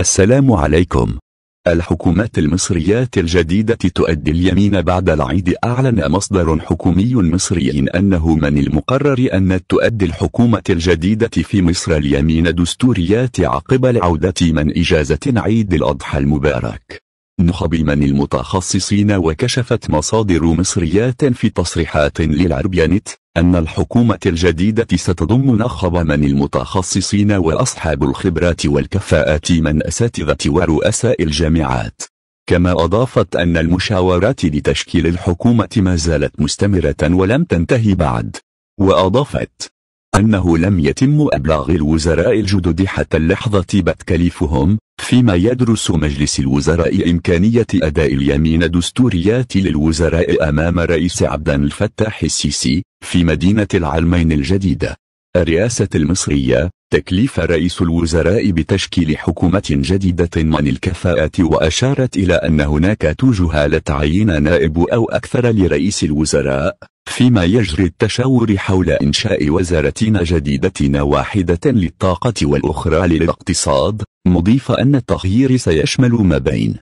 السلام عليكم الحكومات المصريات الجديدة تؤدي اليمين بعد العيد أعلن مصدر حكومي مصري أنه من المقرر أن تؤدي الحكومة الجديدة في مصر اليمين دستوريات عقب العودة من إجازة عيد الأضحى المبارك نخب من المتخصصين وكشفت مصادر مصريات في تصريحات للعربيانت أن الحكومة الجديدة ستضم نخب من المتخصصين وأصحاب الخبرات والكفاءات من أساتذة ورؤساء الجامعات كما أضافت أن المشاورات لتشكيل الحكومة ما زالت مستمرة ولم تنتهي بعد وأضافت أنه لم يتم أبلاغ الوزراء الجدد حتى اللحظة بتكليفهم فيما يدرس مجلس الوزراء إمكانية أداء اليمين الدستوريات للوزراء أمام رئيس عبد الفتاح السيسي في مدينة العلمين الجديدة الرئاسة المصرية تكليف رئيس الوزراء بتشكيل حكومة جديدة من الكفاءة وأشارت إلى أن هناك توجه لتعيين نائب أو أكثر لرئيس الوزراء فيما يجري التشاور حول إنشاء وزارتين جديدتين واحدة للطاقة والأخرى للاقتصاد مضيف أن التغيير سيشمل ما بين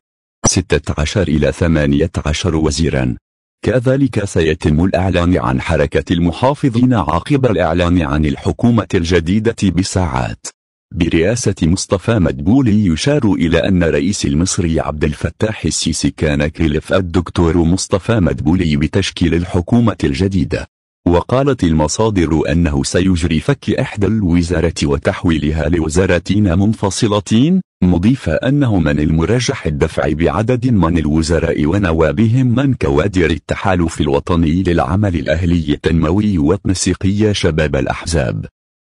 16 إلى 18 وزيرا كذلك سيتم الإعلان عن حركة المحافظين عقب الإعلان عن الحكومة الجديدة بساعات برئاسة مصطفى مدبولي يشار إلى أن رئيس المصري عبد الفتاح السيسي كان كلف الدكتور مصطفى مدبولي بتشكيل الحكومة الجديدة وقالت المصادر أنه سيجري فك إحدى الوزارة وتحويلها لوزارتين منفصلتين مضيفة أنه من المرجح الدفع بعدد من الوزراء ونوابهم من كوادر التحالف الوطني للعمل الأهلي التنموي والتنسيقية شباب الأحزاب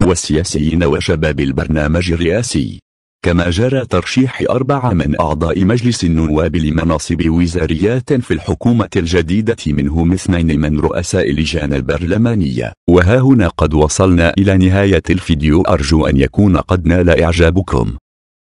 والسياسيين وشباب البرنامج الرئاسي كما جرى ترشيح أربعة من أعضاء مجلس النواب لمناصب وزاريات في الحكومة الجديدة منهم اثنين من رؤساء اللجان البرلمانية وها هنا قد وصلنا إلى نهاية الفيديو أرجو أن يكون قد نال إعجابكم